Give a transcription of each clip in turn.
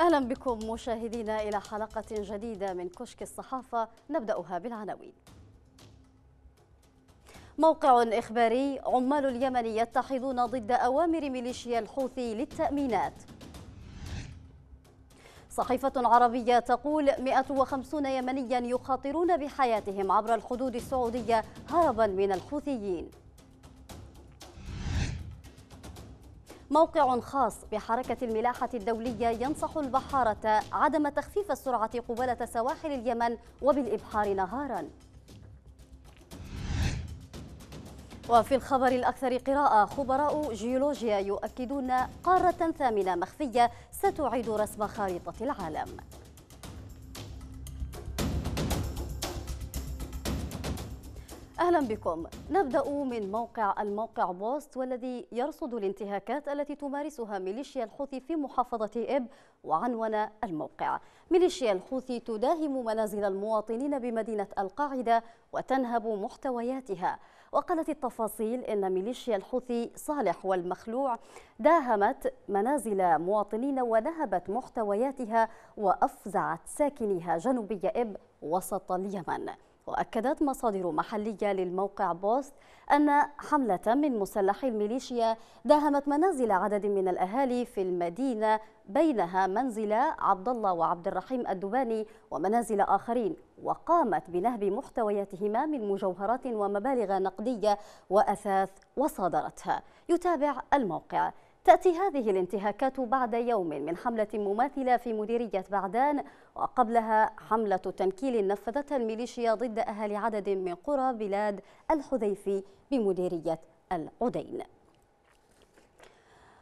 أهلا بكم مشاهدينا إلى حلقة جديدة من كشك الصحافة نبدأها بالعناوين موقع إخباري عمال اليمن يتحدون ضد أوامر ميليشيا الحوثي للتأمينات صحيفة عربية تقول 150 يمنيا يخاطرون بحياتهم عبر الحدود السعودية هربا من الحوثيين موقع خاص بحركة الملاحة الدولية ينصح البحارة عدم تخفيف السرعة قبالة سواحل اليمن وبالإبحار نهاراً وفي الخبر الأكثر قراءة خبراء جيولوجيا يؤكدون قارة ثامنة مخفية ستعيد رسم خارطة العالم أهلا بكم نبدأ من موقع الموقع بوست والذي يرصد الانتهاكات التي تمارسها ميليشيا الحوثي في محافظة إب وعنون الموقع ميليشيا الحوثي تداهم منازل المواطنين بمدينة القاعدة وتنهب محتوياتها وقالت التفاصيل إن ميليشيا الحوثي صالح والمخلوع داهمت منازل مواطنين ونهبت محتوياتها وأفزعت ساكنيها جنوبي إب وسط اليمن وأكدت مصادر محلية للموقع بوست أن حملة من مسلحي الميليشيا داهمت منازل عدد من الأهالي في المدينة بينها منزل عبد الله وعبد الرحيم الدباني ومنازل آخرين وقامت بنهب محتوياتهما من مجوهرات ومبالغ نقدية وأثاث وصادرتها يتابع الموقع تأتي هذه الانتهاكات بعد يوم من حملة مماثلة في مديرية بعدان وقبلها حملة تنكيل نفذتها الميليشيا ضد أهالي عدد من قرى بلاد الحذيفي بمديرية العدين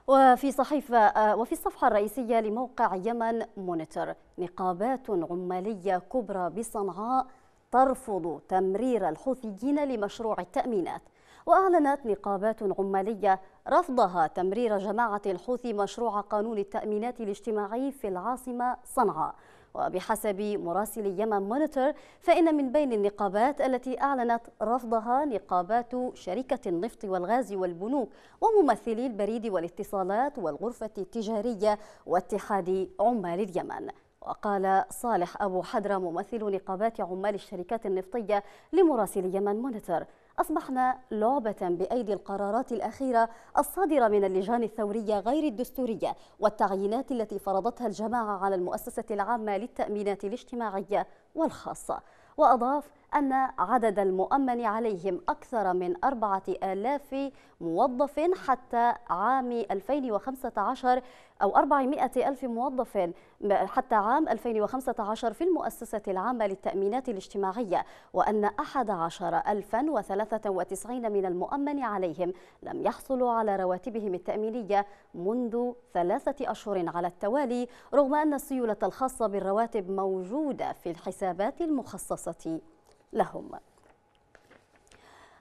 وفي صحيفة وفي الصفحة الرئيسية لموقع يمن مونيتور نقابات عمالية كبرى بصنعاء ترفض تمرير الحوثيين لمشروع التأمينات وأعلنت نقابات عمالية رفضها تمرير جماعة الحوثي مشروع قانون التأمينات الاجتماعي في العاصمة صنعاء وبحسب مراسل يمن مونيتور فإن من بين النقابات التي أعلنت رفضها نقابات شركة النفط والغاز والبنوك وممثلي البريد والاتصالات والغرفة التجارية واتحاد عمال اليمن وقال صالح أبو حدرة ممثل نقابات عمال الشركات النفطية لمراسل يمن مونيتور أصبحنا لعبة بأيدي القرارات الأخيرة الصادرة من اللجان الثورية غير الدستورية والتعيينات التي فرضتها الجماعة على المؤسسة العامة للتأمينات الاجتماعية والخاصة وأضاف أن عدد المؤمن عليهم أكثر من 4000 موظف حتى عام 2015 أو 400 ألف موظف حتى عام 2015 في المؤسسة العامة للتأمينات الاجتماعية وأن 11093 من المؤمن عليهم لم يحصلوا على رواتبهم التأمينية منذ ثلاثة أشهر على التوالي رغم أن السيولة الخاصة بالرواتب موجودة في الحسابات المخصصة لهم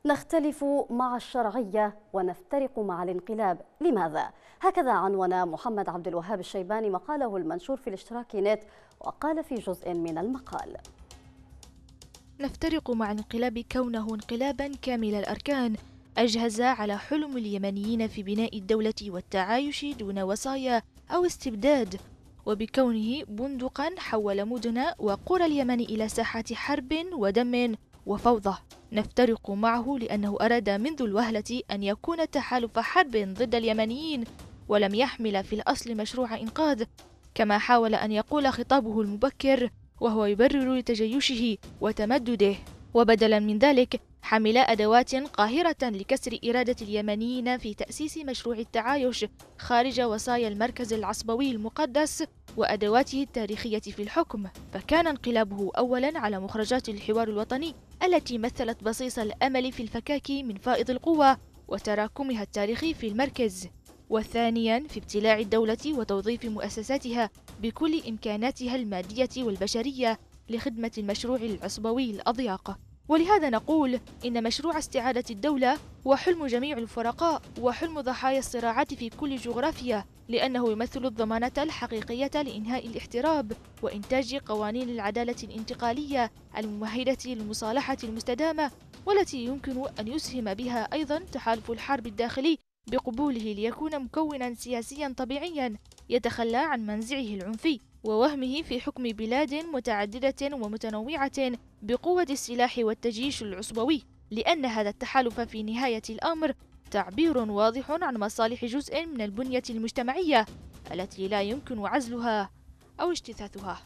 نختلف مع الشرعية ونفترق مع الانقلاب لماذا؟ هكذا عنون محمد عبد الوهاب الشيباني مقاله المنشور في الاشتراك نت وقال في جزء من المقال نفترق مع انقلاب كونه انقلابا كامل الأركان أجهز على حلم اليمنيين في بناء الدولة والتعايش دون وصايا أو استبداد وبكونه بندقا حول مدن وقرى اليمن إلى ساحة حرب ودم وفوضى نفترق معه لأنه أراد منذ الوهلة أن يكون تحالف حرب ضد اليمنيين ولم يحمل في الأصل مشروع إنقاذ كما حاول أن يقول خطابه المبكر وهو يبرر لتجيشه وتمدده وبدلا من ذلك حمل أدوات قاهرة لكسر إرادة اليمنيين في تأسيس مشروع التعايش خارج وصايا المركز العصبوي المقدس وأدواته التاريخية في الحكم فكان انقلابه أولا على مخرجات الحوار الوطني التي مثلت بصيص الأمل في الفكاك من فائض القوة وتراكمها التاريخي في المركز وثانيا في ابتلاع الدولة وتوظيف مؤسساتها بكل إمكاناتها المادية والبشرية لخدمة المشروع العصبوي الأضيق ولهذا نقول إن مشروع استعادة الدولة هو حلم جميع الفرقاء وحلم ضحايا الصراعات في كل جغرافيا لأنه يمثل الضمانة الحقيقية لإنهاء الاحتراب وإنتاج قوانين العدالة الانتقالية الممهدة للمصالحة المستدامة والتي يمكن أن يسهم بها أيضا تحالف الحرب الداخلي بقبوله ليكون مكونا سياسيا طبيعيا يتخلى عن منزعه العنفي ووهمه في حكم بلاد متعددة ومتنوعة بقوة السلاح والتجيش العصبوي لأن هذا التحالف في نهاية الأمر تعبير واضح عن مصالح جزء من البنية المجتمعية التي لا يمكن عزلها أو اجتثاثها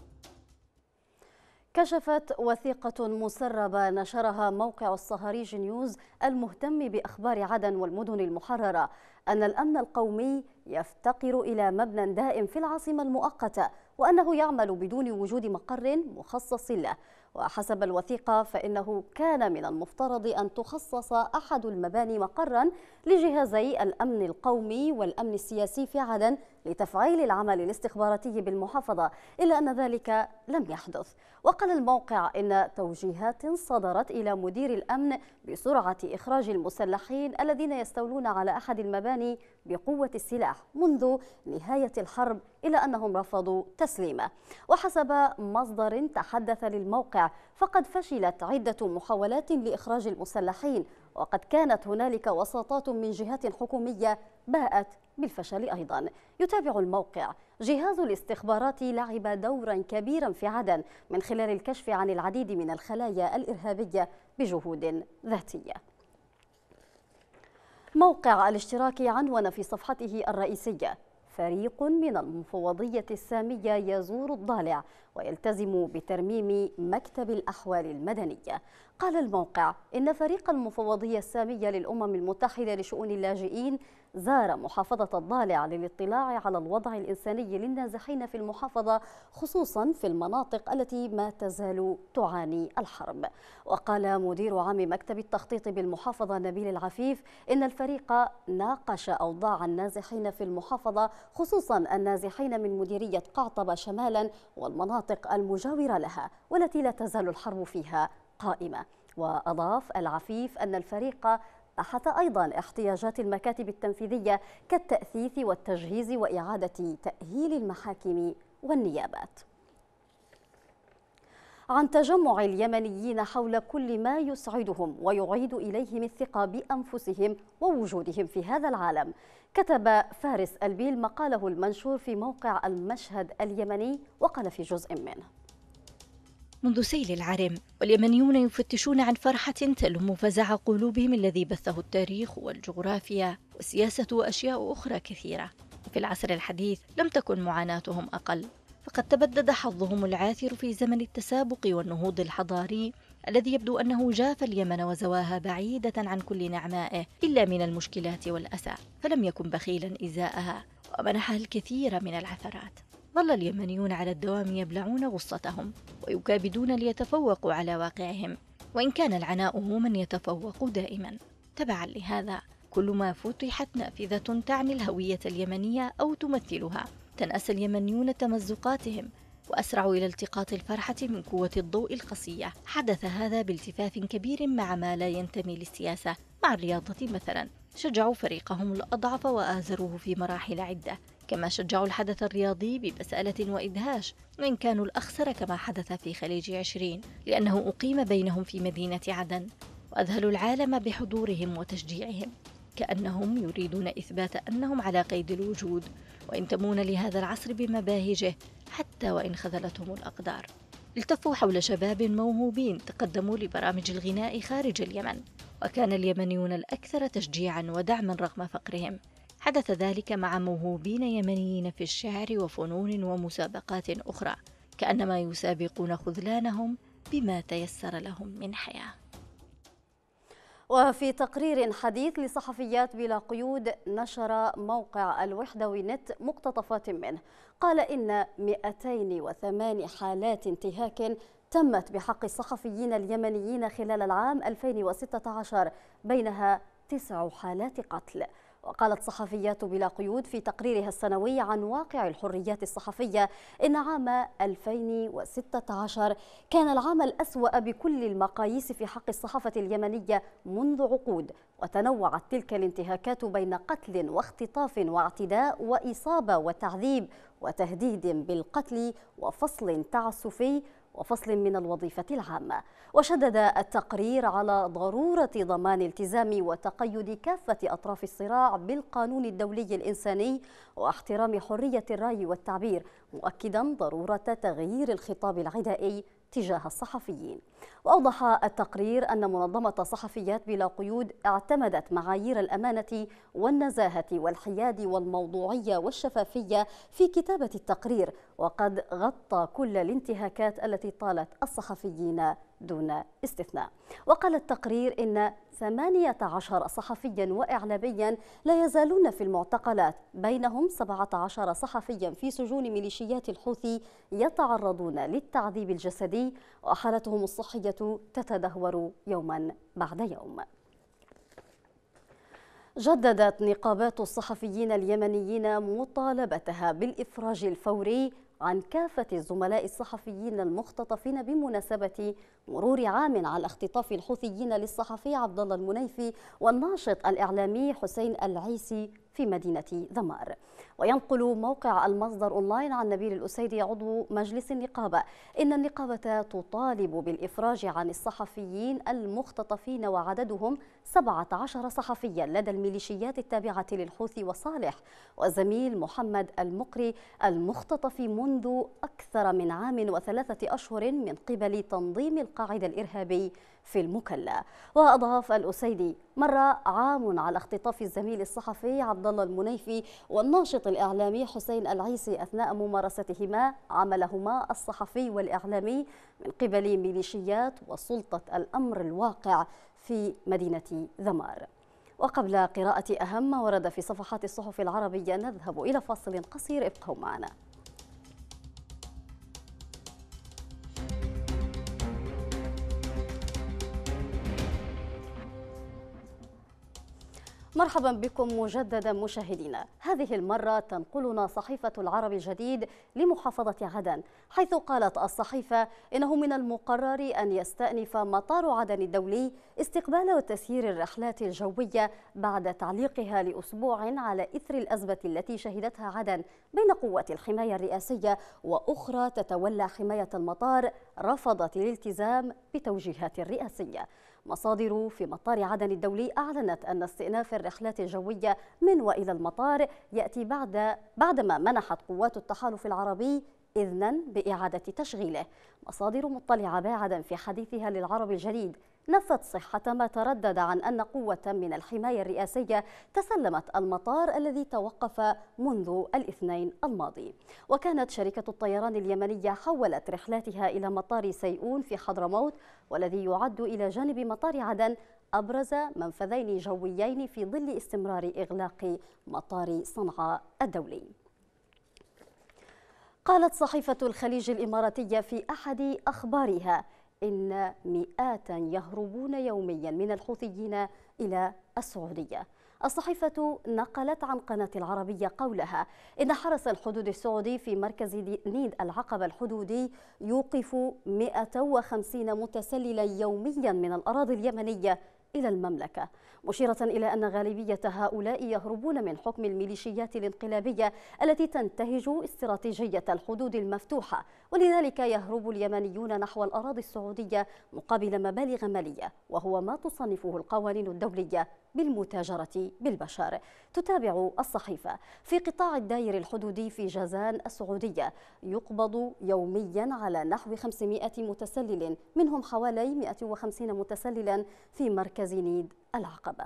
كشفت وثيقة مسربة نشرها موقع الصهاريج نيوز المهتم بأخبار عدن والمدن المحررة أن الأمن القومي يفتقر إلى مبنى دائم في العاصمة المؤقتة وأنه يعمل بدون وجود مقر مخصص له وحسب الوثيقة فإنه كان من المفترض أن تخصص أحد المباني مقرا لجهازي الأمن القومي والأمن السياسي في عدن لتفعيل العمل الاستخباراتي بالمحافظة إلا أن ذلك لم يحدث وقال الموقع إن توجيهات صدرت إلى مدير الأمن بسرعة إخراج المسلحين الذين يستولون على أحد المباني بقوة السلاح منذ نهاية الحرب إلا أنهم رفضوا تسليمه وحسب مصدر تحدث للموقع فقد فشلت عدة محاولات لإخراج المسلحين وقد كانت هنالك وساطات من جهات حكومية باءت بالفشل أيضا يتابع الموقع جهاز الاستخبارات لعب دورا كبيرا في عدن من خلال الكشف عن العديد من الخلايا الإرهابية بجهود ذاتية موقع الاشتراك عنون في صفحته الرئيسية فريق من المفوضية السامية يزور الضالع ويلتزم بترميم مكتب الأحوال المدنية قال الموقع إن فريق المفوضية السامية للأمم المتحدة لشؤون اللاجئين زار محافظة الضالع للاطلاع على الوضع الإنساني للنازحين في المحافظة خصوصا في المناطق التي ما تزال تعاني الحرب وقال مدير عام مكتب التخطيط بالمحافظة نبيل العفيف إن الفريق ناقش أوضاع النازحين في المحافظة خصوصا النازحين من مديرية قعطبة شمالا والمناطق المجاورة لها والتي لا تزال الحرب فيها قائمة وأضاف العفيف أن الفريق بحث أيضا احتياجات المكاتب التنفيذية كالتأثيث والتجهيز وإعادة تأهيل المحاكم والنيابات عن تجمع اليمنيين حول كل ما يسعدهم ويعيد إليهم الثقة بأنفسهم ووجودهم في هذا العالم كتب فارس البيل مقاله المنشور في موقع المشهد اليمني وقال في جزء منه منذ سيل العرم واليمنيون يفتشون عن فرحة تلم فزع قلوبهم الذي بثه التاريخ والجغرافيا والسياسة وأشياء أخرى كثيرة في العصر الحديث لم تكن معاناتهم أقل فقد تبدد حظهم العاثر في زمن التسابق والنهوض الحضاري الذي يبدو أنه جاف اليمن وزواها بعيدة عن كل نعمائه إلا من المشكلات والأسى فلم يكن بخيلا إزاءها ومنحها الكثير من العثرات ظل اليمنيون على الدوام يبلعون غصتهم ويكابدون ليتفوقوا على واقعهم وإن كان العناء هو من يتفوق دائما تبعا لهذا كل ما فتحت نافذة تعني الهوية اليمنية أو تمثلها تنأس اليمنيون تمزقاتهم وأسرعوا إلى التقاط الفرحة من قوة الضوء القصية حدث هذا بالتفاف كبير مع ما لا ينتمي للسياسة مع الرياضة مثلا شجعوا فريقهم الأضعف وآزروه في مراحل عدة كما شجعوا الحدث الرياضي ببسألة وإدهاش وإن كانوا الأخسر كما حدث في خليج عشرين لأنه أقيم بينهم في مدينة عدن وأذهلوا العالم بحضورهم وتشجيعهم كأنهم يريدون إثبات أنهم على قيد الوجود وينتمون لهذا العصر بمباهجه حتى وإن خذلتهم الأقدار التفوا حول شباب موهوبين تقدموا لبرامج الغناء خارج اليمن وكان اليمنيون الأكثر تشجيعا ودعما رغم فقرهم حدث ذلك مع موهوبين يمنيين في الشعر وفنون ومسابقات أخرى كأنما يسابقون خذلانهم بما تيسر لهم من حياة وفي تقرير حديث لصحفيات بلا قيود نشر موقع الوحدوي نت مقتطفات منه قال إن 208 حالات انتهاك تمت بحق الصحفيين اليمنيين خلال العام 2016 بينها تسع حالات قتل وقالت صحفيات بلا قيود في تقريرها السنوي عن واقع الحريات الصحفية إن عام 2016 كان العام الأسوأ بكل المقاييس في حق الصحافة اليمنية منذ عقود وتنوعت تلك الانتهاكات بين قتل واختطاف واعتداء وإصابة وتعذيب وتهديد بالقتل وفصل تعسفي وفصل من الوظيفة العامة وشدد التقرير على ضرورة ضمان التزام وتقيد كافة أطراف الصراع بالقانون الدولي الإنساني واحترام حرية الرأي والتعبير مؤكدا ضرورة تغيير الخطاب العدائي تجاه الصحفيين وأوضح التقرير أن منظمة صحفيات بلا قيود اعتمدت معايير الأمانة والنزاهة والحياد والموضوعية والشفافية في كتابة التقرير وقد غطى كل الانتهاكات التي طالت الصحفيين دون استثناء وقال التقرير إن 18 صحفيا وإعلاميا لا يزالون في المعتقلات بينهم 17 صحفيا في سجون ميليشيات الحوثي يتعرضون للتعذيب الجسدي وحالتهم الصحية تتدهور يوما بعد يوم جددت نقابات الصحفيين اليمنيين مطالبتها بالإفراج الفوري عن كافة الزملاء الصحفيين المختطفين بمناسبة مرور عام على اختطاف الحوثيين للصحفي عبد الله المنيفي والناشط الإعلامي حسين العيسي في مدينة ذمار وينقل موقع المصدر أونلاين عن نبيل الأسيدي عضو مجلس النقابة إن النقابة تطالب بالإفراج عن الصحفيين المختطفين وعددهم 17 صحفيا لدى الميليشيات التابعة للحوثي وصالح والزميل محمد المقري المختطف منذ أكثر من عام وثلاثة أشهر من قبل تنظيم القاعدة الإرهابي في المكلا وأضاف الأسيدي مر عام على اختطاف الزميل الصحفي عبد الله المنيفي والناشط الإعلامي حسين العيسي أثناء ممارستهما عملهما الصحفي والإعلامي من قبل ميليشيات وسلطة الأمر الواقع في مدينة ذمار وقبل قراءة أهم ما ورد في صفحات الصحف العربية نذهب إلى فاصل قصير ابقوا معنا مرحبا بكم مجددا مشاهدينا هذه المرة تنقلنا صحيفة العرب الجديد لمحافظة عدن حيث قالت الصحيفة إنه من المقرر أن يستأنف مطار عدن الدولي استقبال وتسيير الرحلات الجوية بعد تعليقها لأسبوع على إثر الأزمة التي شهدتها عدن بين قوات الحماية الرئاسية وأخرى تتولى حماية المطار رفضت الالتزام بتوجيهات الرئاسية مصادر في مطار عدن الدولي أعلنت أن استئناف الرحلات الجوية من وإلى المطار يأتي بعد بعدما منحت قوات التحالف العربي إذنا بإعادة تشغيله مصادر مطلعة باعدا في حديثها للعرب الجديد نفت صحة ما تردد عن أن قوة من الحماية الرئاسية تسلمت المطار الذي توقف منذ الاثنين الماضي وكانت شركة الطيران اليمنية حولت رحلاتها إلى مطار سيئون في حضرموت والذي يعد إلى جانب مطار عدن أبرز منفذين جويين في ظل استمرار إغلاق مطار صنعاء الدولي قالت صحيفة الخليج الإماراتية في أحد أخبارها إن مئات يهربون يوميا من الحوثيين إلى السعودية الصحيفة نقلت عن قناة العربية قولها إن حرس الحدود السعودي في مركز نيد العقبة الحدودي يوقف 150 متسللا يوميا من الأراضي اليمنية إلى المملكة مشيرة إلى أن غالبية هؤلاء يهربون من حكم الميليشيات الانقلابية التي تنتهج استراتيجية الحدود المفتوحة ولذلك يهرب اليمنيون نحو الأراضي السعودية مقابل مبالغ مالية وهو ما تصنفه القوانين الدولية بالمتاجرة بالبشر تتابع الصحيفة في قطاع الدائر الحدودي في جازان السعودية يقبض يوميا على نحو 500 متسلل منهم حوالي 150 متسللا في مركز نيد العقبة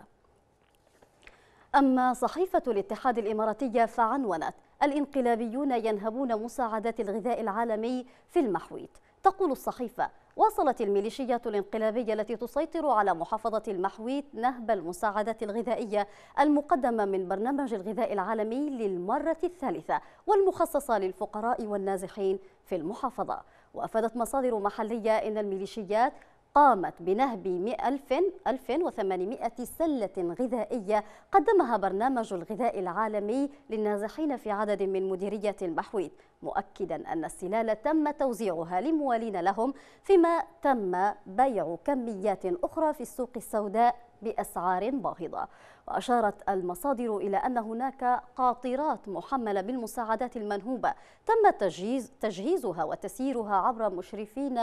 أما صحيفة الاتحاد الإماراتية فعنونت الإنقلابيون ينهبون مساعدات الغذاء العالمي في المحويت تقول الصحيفة واصلت الميليشيات الانقلابية التي تسيطر على محافظة المحويت نهب المساعدات الغذائية المقدمة من برنامج الغذاء العالمي للمرة الثالثة والمخصصة للفقراء والنازحين في المحافظة وأفادت مصادر محلية أن الميليشيات قامت بنهب 1800 سلة غذائية قدمها برنامج الغذاء العالمي للنازحين في عدد من مديرية المحويت مؤكدا أن السلالة تم توزيعها لموالين لهم فيما تم بيع كميات أخرى في السوق السوداء بأسعار باهظة وأشارت المصادر إلى أن هناك قاطرات محملة بالمساعدات المنهوبة تم تجهيز تجهيزها وتسييرها عبر مشرفين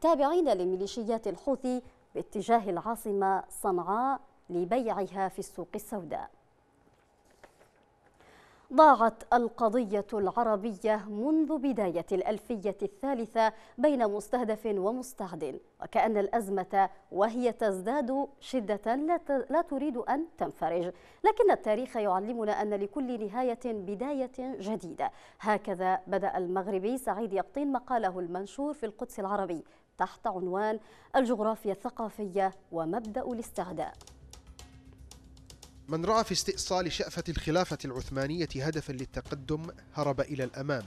تابعين لميليشيات الحوثي باتجاه العاصمة صنعاء لبيعها في السوق السوداء ضاعت القضية العربية منذ بداية الألفية الثالثة بين مستهدف ومستعد وكأن الأزمة وهي تزداد شدة لا تريد أن تنفرج لكن التاريخ يعلمنا أن لكل نهاية بداية جديدة هكذا بدأ المغربي سعيد يقطين مقاله المنشور في القدس العربي تحت عنوان الجغرافيا الثقافية ومبدأ الاستعداء من رأى في استئصال شأفة الخلافة العثمانية هدفا للتقدم هرب إلى الأمام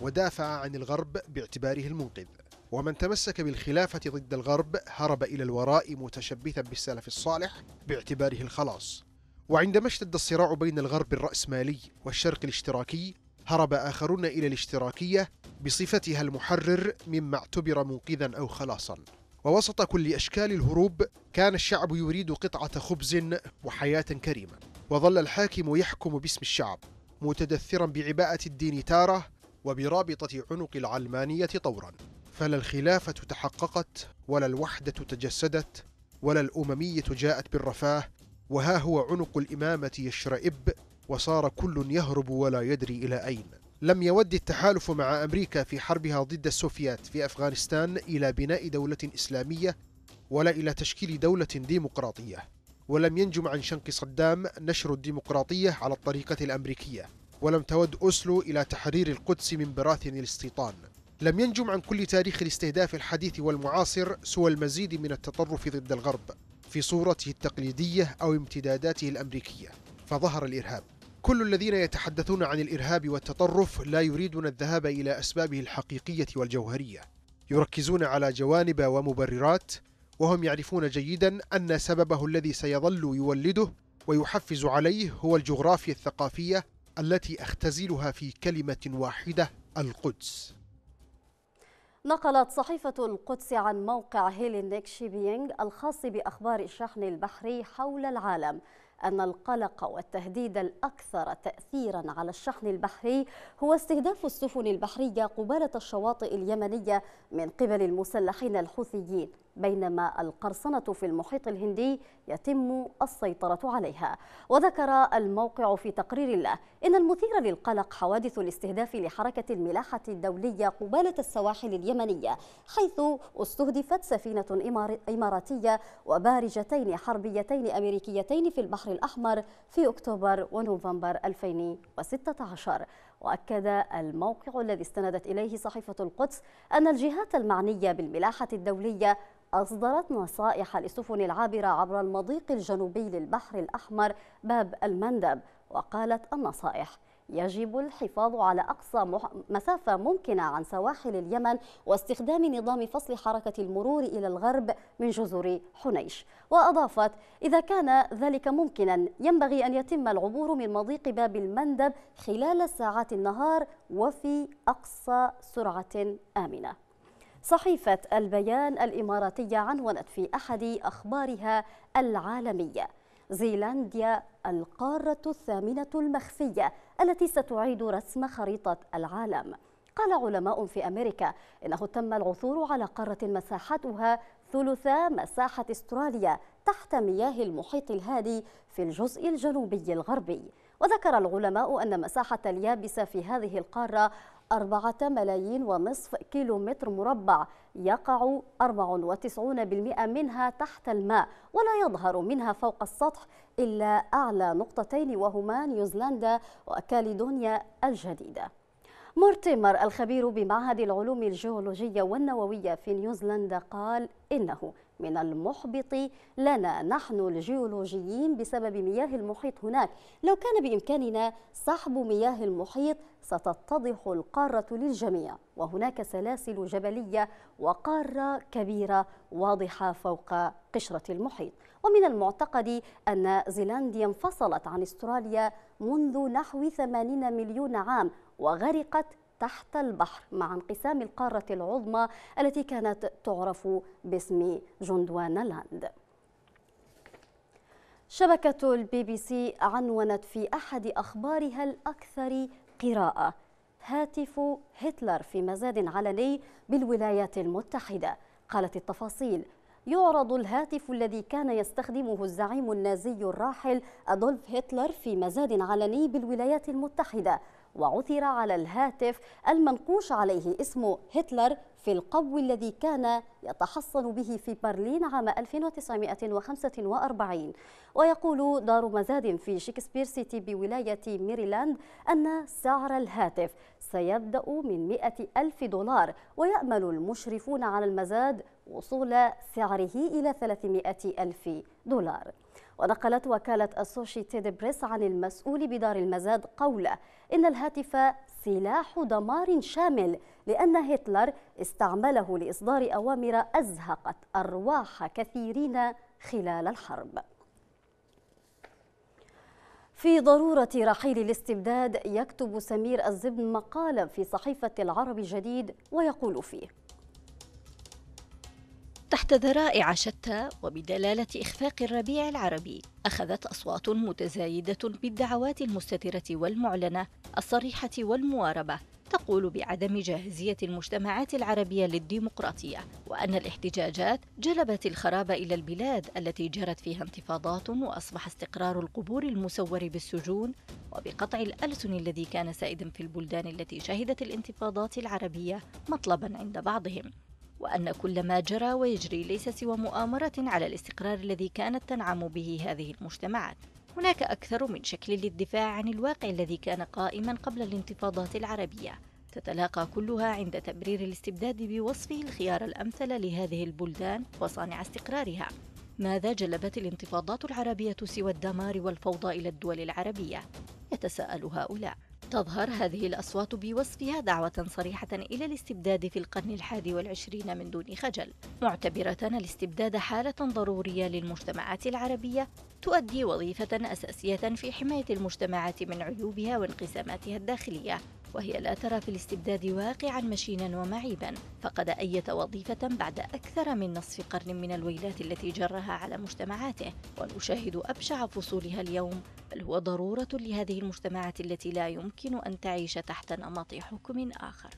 ودافع عن الغرب باعتباره المنقذ ومن تمسك بالخلافة ضد الغرب هرب إلى الوراء متشبثا بالسلف الصالح باعتباره الخلاص وعندما اشتد الصراع بين الغرب الرأسمالي والشرق الاشتراكي هرب آخرون إلى الاشتراكية بصفتها المحرر مما اعتبر منقذا أو خلاصا ووسط كل أشكال الهروب كان الشعب يريد قطعة خبز وحياة كريمة وظل الحاكم يحكم باسم الشعب متدثرا بعباءة الدين تارة وبرابطة عنق العلمانية طورا فلا الخلافة تحققت ولا الوحدة تجسدت ولا الأممية جاءت بالرفاه وها هو عنق الإمامة يشرئب وصار كل يهرب ولا يدري إلى أين لم يود التحالف مع أمريكا في حربها ضد السوفيات في أفغانستان إلى بناء دولة إسلامية ولا إلى تشكيل دولة ديمقراطية ولم ينجم عن شنق صدام نشر الديمقراطية على الطريقة الأمريكية ولم تود أوسلو إلى تحرير القدس من براثن الاستيطان لم ينجم عن كل تاريخ الاستهداف الحديث والمعاصر سوى المزيد من التطرف ضد الغرب في صورته التقليدية أو امتداداته الأمريكية فظهر الإرهاب كل الذين يتحدثون عن الإرهاب والتطرف لا يريدون الذهاب إلى أسبابه الحقيقية والجوهرية يركزون على جوانب ومبررات وهم يعرفون جيدا أن سببه الذي سيظل يولده ويحفز عليه هو الجغرافيا الثقافية التي أختزلها في كلمة واحدة القدس نقلت صحيفة القدس عن موقع هيلين نيكشيبينغ الخاص بأخبار الشحن البحري حول العالم أن القلق والتهديد الأكثر تأثيرا على الشحن البحري هو استهداف السفن البحرية قبالة الشواطئ اليمنية من قبل المسلحين الحوثيين بينما القرصنة في المحيط الهندي يتم السيطرة عليها وذكر الموقع في تقرير له إن المثير للقلق حوادث الاستهداف لحركة الملاحة الدولية قبالة السواحل اليمنية حيث استهدفت سفينة إماراتية وبارجتين حربيتين أمريكيتين في البحر الأحمر في أكتوبر ونوفمبر 2016 وأكد الموقع الذي استندت إليه صحيفة القدس أن الجهات المعنية بالملاحة الدولية أصدرت نصائح للسفن العابرة عبر المضيق الجنوبي للبحر الأحمر باب المندب وقالت النصائح يجب الحفاظ على أقصى مسافة ممكنة عن سواحل اليمن واستخدام نظام فصل حركة المرور إلى الغرب من جزر حنيش وأضافت إذا كان ذلك ممكنا ينبغي أن يتم العبور من مضيق باب المندب خلال ساعات النهار وفي أقصى سرعة آمنة صحيفة البيان الإماراتية عنونت في أحد أخبارها العالمية زيلانديا القارة الثامنة المخفية التي ستعيد رسم خريطة العالم قال علماء في أمريكا إنه تم العثور على قارة مساحتها ثلث مساحة استراليا تحت مياه المحيط الهادي في الجزء الجنوبي الغربي وذكر العلماء أن مساحة اليابسة في هذه القارة أربعة ملايين ونصف متر مربع يقع 94% منها تحت الماء ولا يظهر منها فوق السطح إلا أعلى نقطتين وهما نيوزيلندا وكاليدونيا الجديدة مورتيمر الخبير بمعهد العلوم الجيولوجية والنووية في نيوزيلندا قال إنه من المحبط لنا نحن الجيولوجيين بسبب مياه المحيط هناك لو كان بإمكاننا سحب مياه المحيط ستتضح القارة للجميع وهناك سلاسل جبلية وقارة كبيرة واضحة فوق قشرة المحيط ومن المعتقد أن زيلنديا انفصلت عن استراليا منذ نحو 80 مليون عام وغرقت تحت البحر مع انقسام القارة العظمى التي كانت تعرف باسم لاند شبكة البي بي سي عنونت في أحد أخبارها الأكثر القراءة هاتف هتلر في مزاد علني بالولايات المتحدة قالت التفاصيل يعرض الهاتف الذي كان يستخدمه الزعيم النازي الراحل أدولف هتلر في مزاد علني بالولايات المتحدة وعثر على الهاتف المنقوش عليه اسم هتلر في القبو الذي كان يتحصن به في برلين عام 1945 ويقول دار مزاد في شكسبير سيتي بولاية ميريلاند أن سعر الهاتف سيبدأ من 100 ألف دولار ويأمل المشرفون على المزاد وصول سعره إلى 300 ألف دولار ونقلت وكالة أسوشيتيد بريس عن المسؤول بدار المزاد قوله إن الهاتف سلاح دمار شامل لأن هتلر استعمله لإصدار أوامر أزهقت أرواح كثيرين خلال الحرب في ضرورة رحيل الاستبداد يكتب سمير الزبن مقالا في صحيفة العرب الجديد ويقول فيه تحت ذرائع شتى وبدلالة إخفاق الربيع العربي أخذت أصوات متزايدة بالدعوات المستترة والمعلنة الصريحة والمواربة تقول بعدم جاهزية المجتمعات العربية للديمقراطية وأن الاحتجاجات جلبت الخراب إلى البلاد التي جرت فيها انتفاضات وأصبح استقرار القبور المسور بالسجون وبقطع الألسن الذي كان سائدا في البلدان التي شهدت الانتفاضات العربية مطلبا عند بعضهم وأن كل ما جرى ويجري ليس سوى مؤامرة على الاستقرار الذي كانت تنعم به هذه المجتمعات هناك أكثر من شكل للدفاع عن الواقع الذي كان قائما قبل الانتفاضات العربية تتلاقى كلها عند تبرير الاستبداد بوصفه الخيار الأمثل لهذه البلدان وصانع استقرارها ماذا جلبت الانتفاضات العربية سوى الدمار والفوضى إلى الدول العربية؟ يتساءل هؤلاء تظهر هذه الأصوات بوصفها دعوة صريحة إلى الاستبداد في القرن الحادي والعشرين من دون خجل معتبرة الاستبداد حالة ضرورية للمجتمعات العربية تؤدي وظيفة أساسية في حماية المجتمعات من عيوبها وانقساماتها الداخلية وهي لا ترى في الاستبداد واقعا مشينا ومعيبا فقد أي وظيفة بعد أكثر من نصف قرن من الويلات التي جرها على مجتمعاته ونشاهد أبشع فصولها اليوم بل هو ضرورة لهذه المجتمعات التي لا يمكن أن تعيش تحت نمط حكم آخر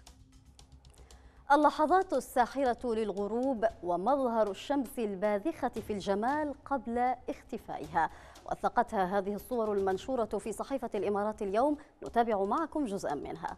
اللحظات الساحرة للغروب ومظهر الشمس الباذخة في الجمال قبل اختفائها وثقتها هذه الصور المنشورة في صحيفة الإمارات اليوم نتابع معكم جزءا منها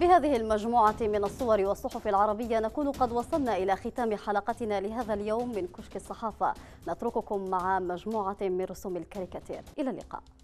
بهذه المجموعة من الصور والصحف العربية نكون قد وصلنا إلى ختام حلقتنا لهذا اليوم من كشك الصحافة نترككم مع مجموعة من رسوم الكاريكاتير إلى اللقاء